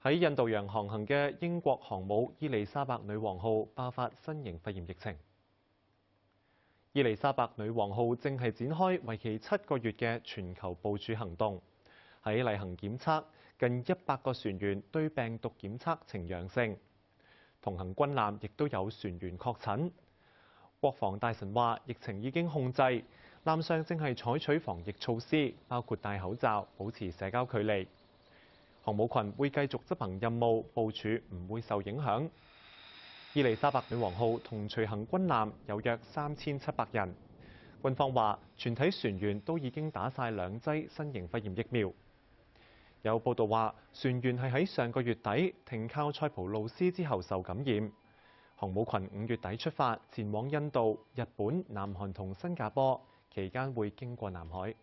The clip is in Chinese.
喺印度洋航行嘅英國航母伊丽莎白女王號爆發新型肺炎疫情。伊丽莎白女王號正係展開为期七個月嘅全球部署行動，喺例行檢測，近一百個船員對病毒檢測呈陽性，同行軍艦亦都有船員確診。國防大臣話疫情已經控制，艦上正係採取防疫措施，包括戴口罩、保持社交距離。航母群會繼續執行任務部署，唔會受影響。伊麗莎白女王號同隨行軍艦有約三千七百人，軍方話全體船員都已經打晒兩劑新型肺炎疫苗。有報道話船員係喺上個月底停靠塞浦路斯之後受感染。航母群五月底出發，前往印度、日本、南韓同新加坡，期間會經過南海。